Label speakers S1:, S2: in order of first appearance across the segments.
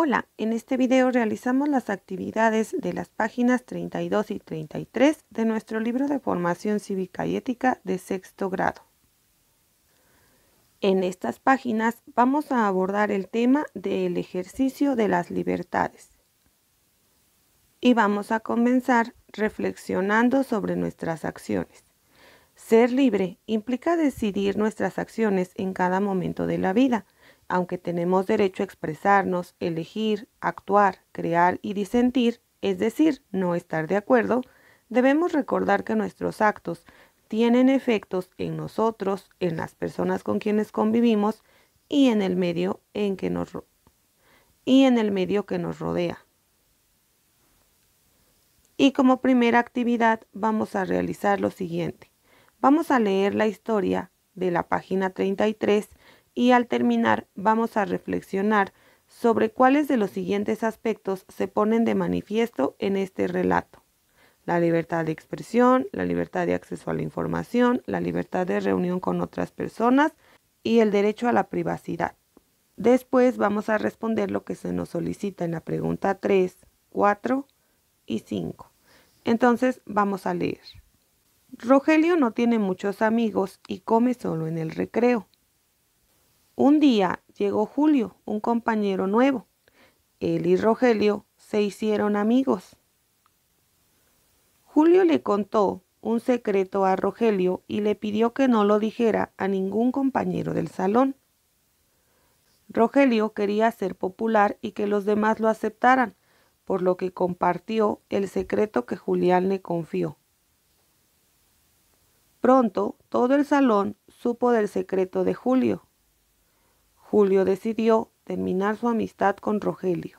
S1: Hola, en este video realizamos las actividades de las páginas 32 y 33 de nuestro libro de formación cívica y ética de sexto grado. En estas páginas vamos a abordar el tema del ejercicio de las libertades. Y vamos a comenzar reflexionando sobre nuestras acciones. Ser libre implica decidir nuestras acciones en cada momento de la vida – aunque tenemos derecho a expresarnos, elegir, actuar, crear y disentir, es decir, no estar de acuerdo, debemos recordar que nuestros actos tienen efectos en nosotros, en las personas con quienes convivimos y en el medio en que nos y en el medio que nos rodea. Y como primera actividad vamos a realizar lo siguiente. Vamos a leer la historia de la página 33 y al terminar vamos a reflexionar sobre cuáles de los siguientes aspectos se ponen de manifiesto en este relato. La libertad de expresión, la libertad de acceso a la información, la libertad de reunión con otras personas y el derecho a la privacidad. Después vamos a responder lo que se nos solicita en la pregunta 3, 4 y 5. Entonces vamos a leer. Rogelio no tiene muchos amigos y come solo en el recreo. Un día llegó Julio, un compañero nuevo. Él y Rogelio se hicieron amigos. Julio le contó un secreto a Rogelio y le pidió que no lo dijera a ningún compañero del salón. Rogelio quería ser popular y que los demás lo aceptaran, por lo que compartió el secreto que Julián le confió. Pronto todo el salón supo del secreto de Julio. Julio decidió terminar su amistad con Rogelio.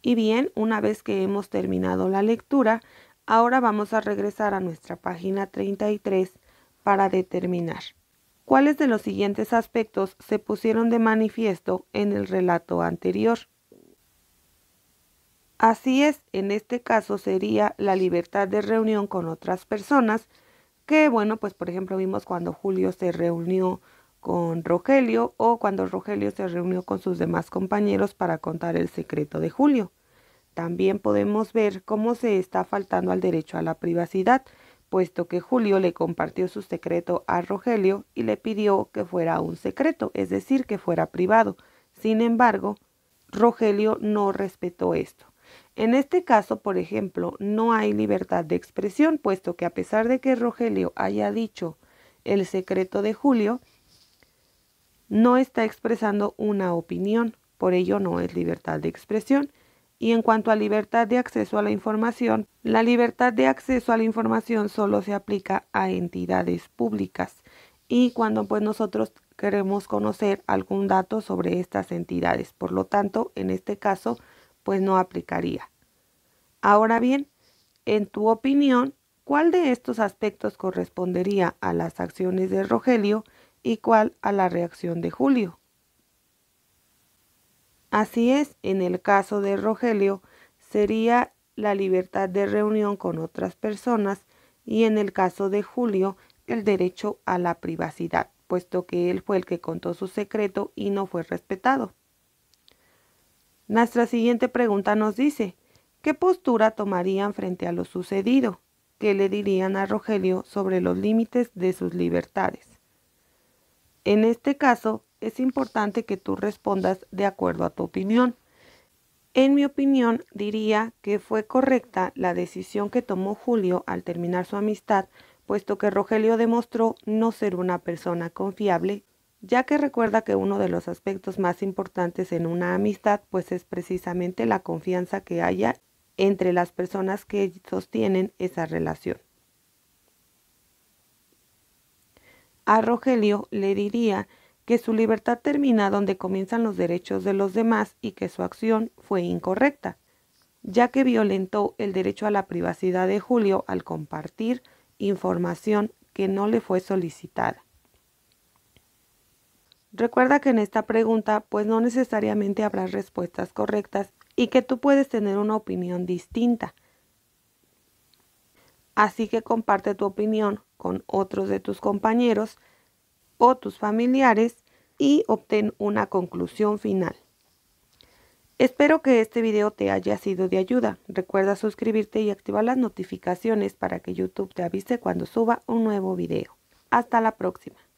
S1: Y bien, una vez que hemos terminado la lectura, ahora vamos a regresar a nuestra página 33 para determinar cuáles de los siguientes aspectos se pusieron de manifiesto en el relato anterior. Así es, en este caso sería la libertad de reunión con otras personas, que bueno, pues por ejemplo vimos cuando Julio se reunió con Rogelio o cuando Rogelio se reunió con sus demás compañeros para contar el secreto de Julio. También podemos ver cómo se está faltando al derecho a la privacidad, puesto que Julio le compartió su secreto a Rogelio y le pidió que fuera un secreto, es decir, que fuera privado. Sin embargo, Rogelio no respetó esto. En este caso, por ejemplo, no hay libertad de expresión, puesto que a pesar de que Rogelio haya dicho el secreto de Julio, no está expresando una opinión, por ello no es libertad de expresión. Y en cuanto a libertad de acceso a la información, la libertad de acceso a la información solo se aplica a entidades públicas y cuando pues nosotros queremos conocer algún dato sobre estas entidades. Por lo tanto, en este caso, pues no aplicaría. Ahora bien, en tu opinión, ¿cuál de estos aspectos correspondería a las acciones de Rogelio cuál a la reacción de Julio. Así es, en el caso de Rogelio sería la libertad de reunión con otras personas y en el caso de Julio el derecho a la privacidad, puesto que él fue el que contó su secreto y no fue respetado. Nuestra siguiente pregunta nos dice, ¿qué postura tomarían frente a lo sucedido? ¿Qué le dirían a Rogelio sobre los límites de sus libertades? En este caso, es importante que tú respondas de acuerdo a tu opinión. En mi opinión, diría que fue correcta la decisión que tomó Julio al terminar su amistad, puesto que Rogelio demostró no ser una persona confiable, ya que recuerda que uno de los aspectos más importantes en una amistad pues es precisamente la confianza que haya entre las personas que sostienen esa relación. a Rogelio le diría que su libertad termina donde comienzan los derechos de los demás y que su acción fue incorrecta, ya que violentó el derecho a la privacidad de Julio al compartir información que no le fue solicitada. Recuerda que en esta pregunta pues no necesariamente habrá respuestas correctas y que tú puedes tener una opinión distinta. Así que comparte tu opinión con otros de tus compañeros o tus familiares y obtén una conclusión final. Espero que este video te haya sido de ayuda. Recuerda suscribirte y activar las notificaciones para que YouTube te avise cuando suba un nuevo video. Hasta la próxima.